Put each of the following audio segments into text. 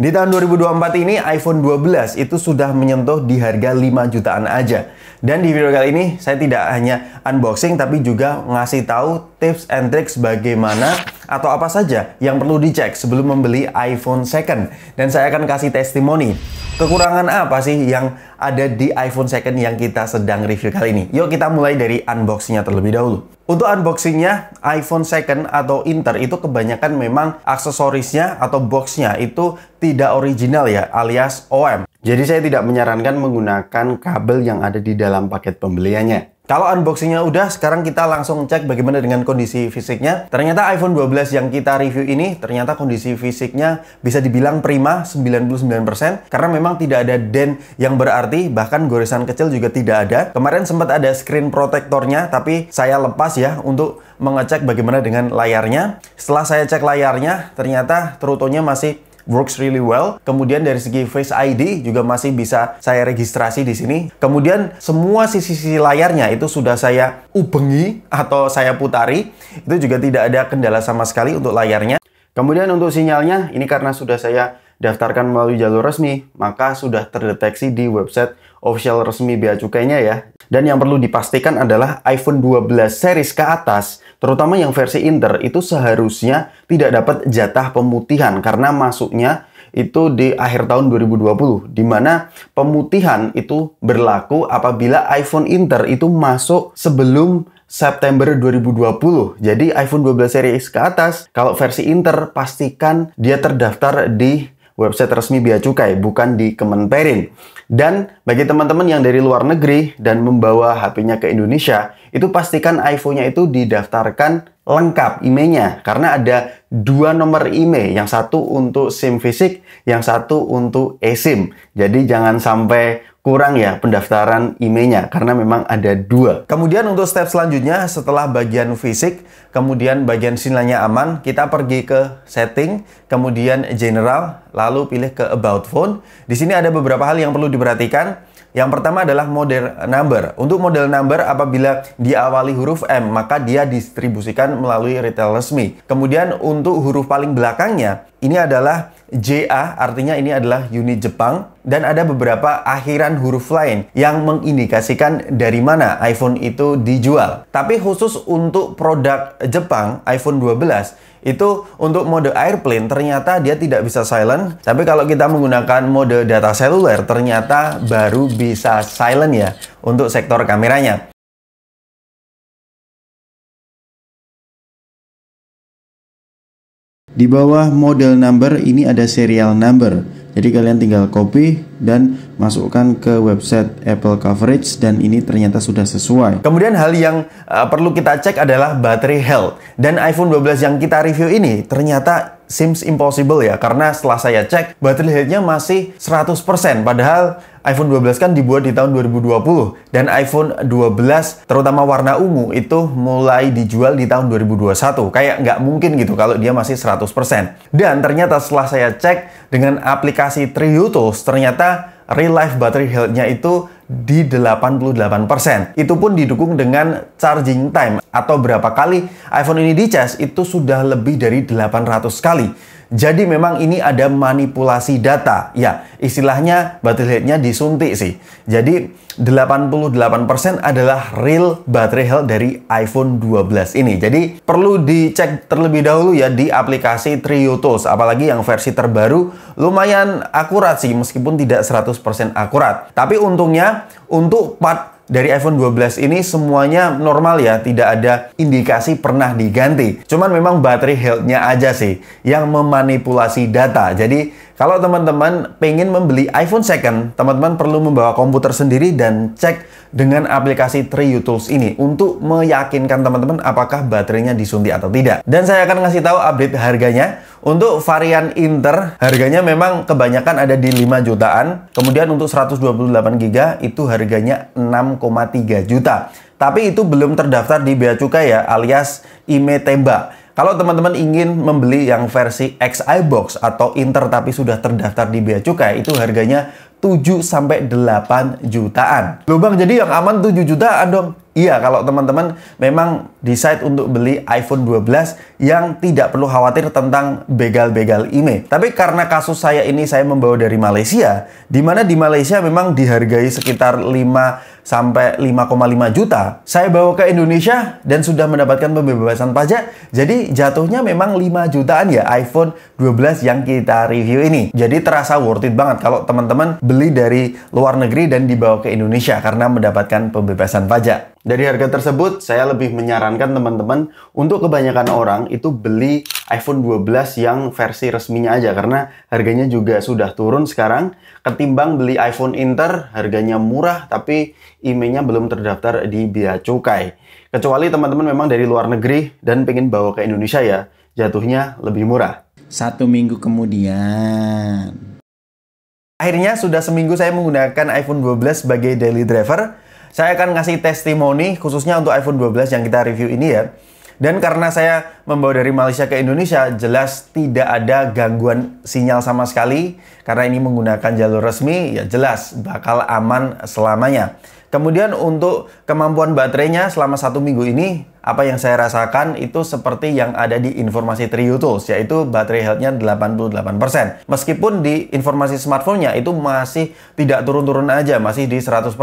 Di tahun 2024 ini iPhone 12 itu sudah menyentuh di harga 5 jutaan aja. Dan di video kali ini saya tidak hanya unboxing tapi juga ngasih tahu tips and tricks bagaimana atau apa saja yang perlu dicek sebelum membeli iPhone second. Dan saya akan kasih testimoni Kekurangan apa sih yang ada di iPhone second yang kita sedang review kali ini? Yuk kita mulai dari unboxingnya terlebih dahulu. Untuk unboxingnya, iPhone second atau Inter itu kebanyakan memang aksesorisnya atau boxnya itu tidak original ya, alias OM. Jadi saya tidak menyarankan menggunakan kabel yang ada di dalam paket pembeliannya. Kalau unboxingnya udah, sekarang kita langsung cek bagaimana dengan kondisi fisiknya. Ternyata iPhone 12 yang kita review ini, ternyata kondisi fisiknya bisa dibilang prima 99%, karena memang tidak ada dent yang berarti, bahkan goresan kecil juga tidak ada. Kemarin sempat ada screen protektornya, tapi saya lepas ya untuk mengecek bagaimana dengan layarnya. Setelah saya cek layarnya, ternyata terutonya masih works really well. Kemudian dari segi Face ID juga masih bisa saya registrasi di sini. Kemudian semua sisi-sisi layarnya itu sudah saya ubengi atau saya putari. Itu juga tidak ada kendala sama sekali untuk layarnya. Kemudian untuk sinyalnya, ini karena sudah saya daftarkan melalui jalur resmi, maka sudah terdeteksi di website official resmi Bea Cukainya ya. Dan yang perlu dipastikan adalah iPhone 12 series ke atas, terutama yang versi Inter, itu seharusnya tidak dapat jatah pemutihan karena masuknya itu di akhir tahun 2020 di mana pemutihan itu berlaku apabila iPhone Inter itu masuk sebelum September 2020. Jadi iPhone 12 series ke atas kalau versi Inter pastikan dia terdaftar di website resmi Bea Cukai, bukan di Kemenperin. Dan bagi teman-teman yang dari luar negeri dan membawa HP-nya ke Indonesia, itu pastikan iPhone-nya itu didaftarkan lengkap IMEI-nya karena ada dua nomor IMEI, yang satu untuk SIM fisik, yang satu untuk eSIM. Jadi jangan sampai kurang ya pendaftaran IMEI-nya karena memang ada dua. Kemudian untuk step selanjutnya setelah bagian fisik, kemudian bagian sinyalnya aman, kita pergi ke setting, kemudian general, lalu pilih ke about phone. Di sini ada beberapa hal yang perlu diperhatikan. Yang pertama adalah model number. Untuk model number apabila diawali huruf M, maka dia distribusikan melalui retail resmi. Kemudian untuk huruf paling belakangnya, ini adalah JA artinya ini adalah unit Jepang dan ada beberapa akhiran huruf lain yang mengindikasikan dari mana iPhone itu dijual. Tapi khusus untuk produk Jepang iPhone 12 itu untuk mode airplane ternyata dia tidak bisa silent. Tapi kalau kita menggunakan mode data seluler ternyata baru bisa silent ya untuk sektor kameranya. Di bawah model number ini ada serial number. Jadi kalian tinggal copy dan masukkan ke website Apple Coverage dan ini ternyata sudah sesuai. Kemudian hal yang uh, perlu kita cek adalah battery health dan iPhone 12 yang kita review ini ternyata seems impossible ya karena setelah saya cek baterai nya masih 100% padahal iPhone 12 kan dibuat di tahun 2020 dan iPhone 12 terutama warna ungu itu mulai dijual di tahun 2021 kayak nggak mungkin gitu kalau dia masih 100% dan ternyata setelah saya cek dengan aplikasi Trio Tools ternyata real life battery health-nya itu di 88%. Itu pun didukung dengan charging time atau berapa kali iPhone ini dicas itu sudah lebih dari 800 kali. Jadi memang ini ada manipulasi data. Ya, istilahnya battery health-nya disuntik sih. Jadi 88% adalah real battery health dari iPhone 12 ini. Jadi perlu dicek terlebih dahulu ya di aplikasi Trio Tools. Apalagi yang versi terbaru lumayan akurat sih meskipun tidak 100% akurat. Tapi untungnya untuk part dari iPhone 12 ini semuanya normal ya, tidak ada indikasi pernah diganti. Cuman memang baterai health-nya aja sih yang memanipulasi data. Jadi kalau teman-teman pengen membeli iPhone second, teman-teman perlu membawa komputer sendiri dan cek dengan aplikasi Tools ini untuk meyakinkan teman-teman apakah baterainya disuntik atau tidak. Dan saya akan ngasih tahu update harganya. Untuk varian Inter, harganya memang kebanyakan ada di 5 jutaan. Kemudian untuk 128 GB itu harganya 6,3 juta. Tapi itu belum terdaftar di Bea Cukai ya, alias IME Tembak. Kalau teman-teman ingin membeli yang versi XI Box atau Inter tapi sudah terdaftar di Bea Cukai, itu harganya 7 sampai 8 jutaan. Loh Bang, jadi yang aman 7 jutaan dong. Iya, kalau teman-teman memang decide untuk beli iPhone 12 yang tidak perlu khawatir tentang begal-begal imei Tapi karena kasus saya ini saya membawa dari Malaysia, di mana di Malaysia memang dihargai sekitar 5 sampai 5,5 juta. Saya bawa ke Indonesia dan sudah mendapatkan pembebasan pajak. Jadi jatuhnya memang 5 jutaan ya iPhone 12 yang kita review ini. Jadi terasa worth it banget kalau teman-teman beli dari luar negeri dan dibawa ke Indonesia karena mendapatkan pembebasan pajak. Dari harga tersebut, saya lebih menyarankan teman-teman untuk kebanyakan orang itu beli iPhone 12 yang versi resminya aja karena harganya juga sudah turun sekarang ketimbang beli iPhone Inter harganya murah tapi IMEI-nya belum terdaftar di Bea Cukai. Kecuali teman-teman memang dari luar negeri dan pengen bawa ke Indonesia ya, jatuhnya lebih murah. Satu minggu kemudian. Akhirnya sudah seminggu saya menggunakan iPhone 12 sebagai daily driver. Saya akan ngasih testimoni khususnya untuk iPhone 12 yang kita review ini ya. Dan karena saya membawa dari Malaysia ke Indonesia, jelas tidak ada gangguan sinyal sama sekali. Karena ini menggunakan jalur resmi, ya jelas bakal aman selamanya. Kemudian untuk kemampuan baterainya selama satu minggu ini, apa yang saya rasakan itu seperti yang ada di informasi Trio Tools, yaitu baterai healthnya 88%. Meskipun di informasi smartphone-nya itu masih tidak turun-turun aja, masih di 100%.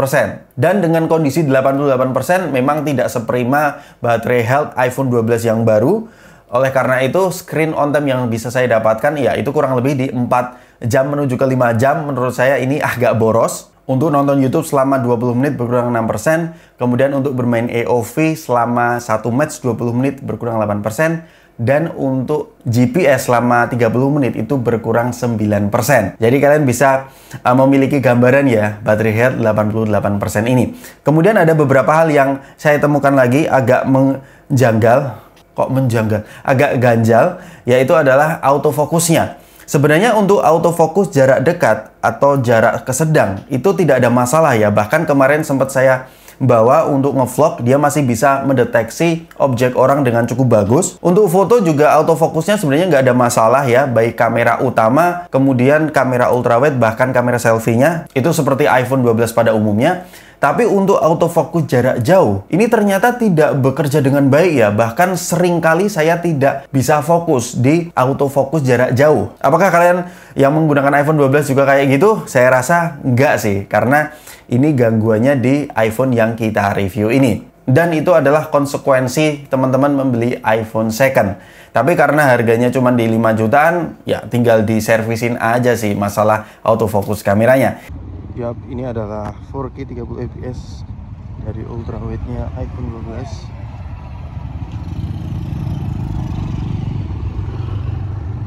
Dan dengan kondisi 88% memang tidak seprima baterai health iPhone 12 yang baru, oleh karena itu, screen on time yang bisa saya dapatkan ya itu kurang lebih di 4 jam menuju ke 5 jam menurut saya ini agak boros. Untuk nonton YouTube selama 20 menit berkurang 6%, kemudian untuk bermain AOV selama 1 match 20 menit berkurang 8%, dan untuk GPS selama 30 menit itu berkurang 9%. Jadi kalian bisa uh, memiliki gambaran ya baterai health 88% ini. Kemudian ada beberapa hal yang saya temukan lagi agak menjanggal, kok menjanggal, agak ganjal yaitu adalah autofocusnya. Sebenarnya untuk autofokus jarak dekat atau jarak kesedang itu tidak ada masalah ya. Bahkan kemarin sempat saya bawa untuk ngevlog dia masih bisa mendeteksi objek orang dengan cukup bagus. Untuk foto juga autofokusnya sebenarnya nggak ada masalah ya, baik kamera utama, kemudian kamera ultrawide, bahkan kamera selfie-nya. Itu seperti iPhone 12 pada umumnya. Tapi untuk autofocus jarak jauh, ini ternyata tidak bekerja dengan baik ya. Bahkan seringkali saya tidak bisa fokus di autofocus jarak jauh. Apakah kalian yang menggunakan iPhone 12 juga kayak gitu? Saya rasa enggak sih, karena ini gangguannya di iPhone yang kita review ini dan itu adalah konsekuensi teman-teman membeli iPhone second. Tapi karena harganya cuma di 5 jutaan, ya tinggal diservisin aja sih masalah autofocus kameranya siap ini adalah 4K 30 fps dari ultra wide nya iPhone 12.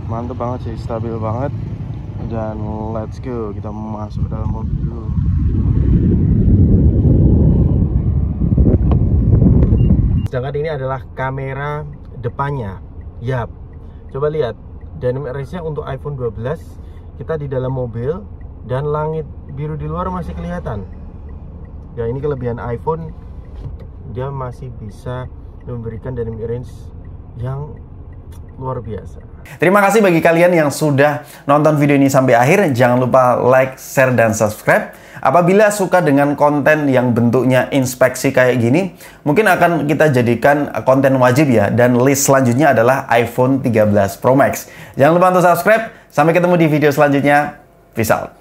Mantep banget sih, stabil banget. Dan let's go, kita masuk ke dalam mobil dulu. Sedangkan ini adalah kamera depannya. Yap. Coba lihat, dynamic range-nya untuk iPhone 12 kita di dalam mobil dan langit biru di luar masih kelihatan ya ini kelebihan iPhone dia masih bisa memberikan dynamic range yang luar biasa Terima kasih bagi kalian yang sudah nonton video ini sampai akhir. Jangan lupa like, share, dan subscribe. Apabila suka dengan konten yang bentuknya inspeksi kayak gini, mungkin akan kita jadikan konten wajib ya. Dan list selanjutnya adalah iPhone 13 Pro Max. Jangan lupa untuk subscribe. Sampai ketemu di video selanjutnya. Peace out.